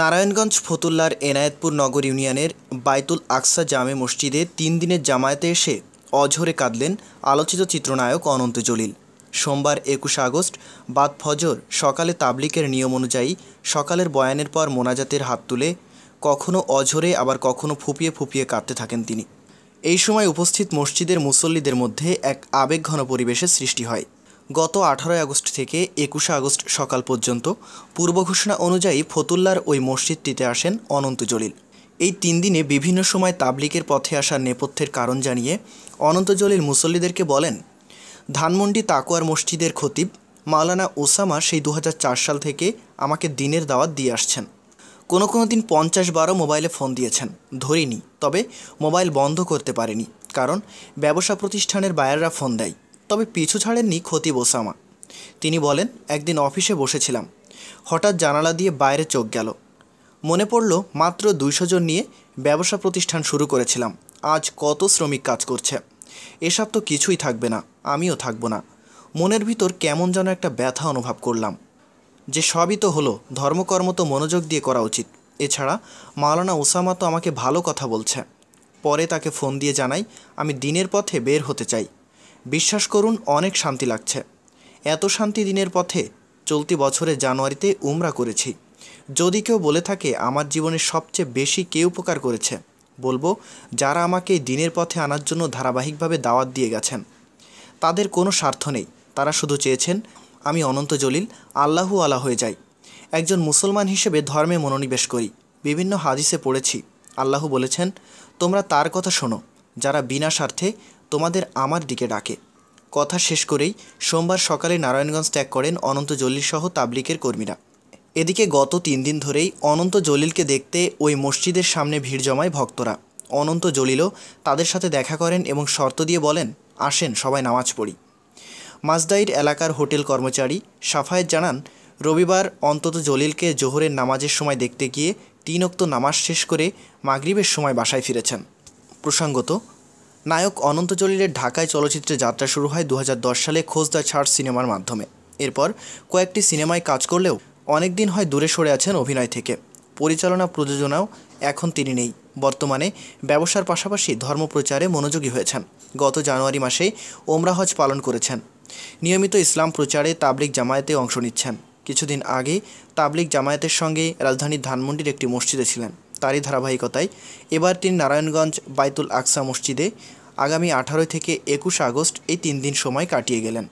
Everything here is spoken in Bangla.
নারায়ণগঞ্জ ফতুল্লার এনায়েতপুর নগর ইউনিয়নের বাইতুল আকসা জামে মসজিদে তিন দিনের জামায়াতে এসে অঝরে কাঁদলেন আলোচিত চিত্রনায়ক অনন্ত জলিল সোমবার একুশে আগস্ট বাদ ফজর সকালে তাবলিকের নিয়ম অনুযায়ী সকালের বয়ানের পর মোনাজাতের হাত তুলে কখনও অঝরে আবার কখনও ফুপিয়ে ফুপিয়ে কাঁদতে থাকেন তিনি এই সময় উপস্থিত মসজিদের মুসল্লিদের মধ্যে এক আবেগঘন পরিবেশের সৃষ্টি হয় গত আঠারোই আগস্ট থেকে একুশে আগস্ট সকাল পর্যন্ত পূর্ব ঘোষণা অনুযায়ী ফতুল্লার ওই মসজিদটিতে আসেন অনন্ত জলিল এই তিন দিনে বিভিন্ন সময় তাবলিকের পথে আসার নেপথ্যের কারণ জানিয়ে অনন্ত জলিল মুসল্লিদেরকে বলেন ধানমন্ডি তাকোয়ার মসজিদের খতিব মাওলানা ওসামা সেই দু সাল থেকে আমাকে দিনের দাওয়াত দিয়ে আসছেন কোনো কোনো দিন পঞ্চাশ বারও মোবাইলে ফোন দিয়েছেন ধরিনি তবে মোবাইল বন্ধ করতে পারেনি কারণ ব্যবসা প্রতিষ্ঠানের বায়াররা ফোন দেয় তবে পিছু ছাড়েননি ক্ষতি ওসামা তিনি বলেন একদিন অফিসে বসেছিলাম হঠাৎ জানালা দিয়ে বাইরে চোখ গেল মনে পড়ল মাত্র দুইশো জন নিয়ে ব্যবসা প্রতিষ্ঠান শুরু করেছিলাম আজ কত শ্রমিক কাজ করছে এসব তো কিছুই থাকবে না আমিও থাকবো না মনের ভিতর কেমন যেন একটা ব্যথা অনুভব করলাম যে সবই তো হলো ধর্মকর্ম তো মনোযোগ দিয়ে করা উচিত এছাড়া মাওলানা ওসামা তো আমাকে ভালো কথা বলছে পরে তাকে ফোন দিয়ে জানাই আমি দিনের পথে বের হতে চাই বিশ্বাস করুন অনেক শান্তি লাগছে এত শান্তি দিনের পথে চলতি বছরে জানুয়ারিতে উমরা করেছি যদি কেউ বলে থাকে আমার জীবনে সবচেয়ে বেশি কে উপকার করেছে বলবো যারা আমাকে দিনের পথে আনার জন্য ধারাবাহিকভাবে দাওয়াত দিয়ে গেছেন তাদের কোনো স্বার্থ নেই তারা শুধু চেয়েছেন আমি অনন্ত জলিল আল্লাহু আলা হয়ে যাই একজন মুসলমান হিসেবে ধর্মে মনোনিবেশ করি বিভিন্ন হাদিসে পড়েছি আল্লাহ বলেছেন তোমরা তার কথা শোনো যারা বিনা স্বার্থে তোমাদের আমার দিকে ডাকে কথা শেষ করেই সোমবার সকালে নারায়ণগঞ্জ ত্যাগ করেন অনন্ত জলিল সহ তাবলিকের কর্মীরা এদিকে গত তিন দিন ধরেই অনন্ত জলিলকে দেখতে ওই মসজিদের সামনে ভিড় জমায় ভক্তরা অনন্ত জলিলও তাদের সাথে দেখা করেন এবং শর্ত দিয়ে বলেন আসেন সবাই নামাজ পড়ি মাজদাইর এলাকার হোটেল কর্মচারী সাফায়েত জানান রবিবার অন্তত জলিলকে জোহরের নামাজের সময় দেখতে গিয়ে তিন অক্ত নামাজ শেষ করে মাগরিবের সময় বাসায় ফিরেছেন প্রসঙ্গত নায়ক অনন্ত জলিলের ঢাকায় চলচ্চিত্রে যাত্রা শুরু হয় দু সালে খোঁজ দ্য ছাড় সিনেমার মাধ্যমে এরপর কয়েকটি সিনেমায় কাজ করলেও অনেক দিন হয় দূরে সরে আছেন অভিনয় থেকে পরিচালনা প্রযোজনাও এখন তিনি নেই বর্তমানে ব্যবসার পাশাপাশি ধর্মপ্রচারে মনোযোগী হয়েছেন গত জানুয়ারি মাসে ওমরা হজ পালন করেছেন নিয়মিত ইসলাম প্রচারে তাবলিক জামায়াতে অংশ নিচ্ছেন কিছুদিন আগে তাবলিক জামায়াতের সঙ্গে রাজধানী ধানমন্ডির একটি মসজিদে ছিলেন তারই ধারাবাহিকতায় এবার তিনি নারায়ণগঞ্জ বাইতুল আকসা মসজিদে আগামী আঠারোই থেকে একুশ আগস্ট এই তিন দিন সময় কাটিয়ে গেলেন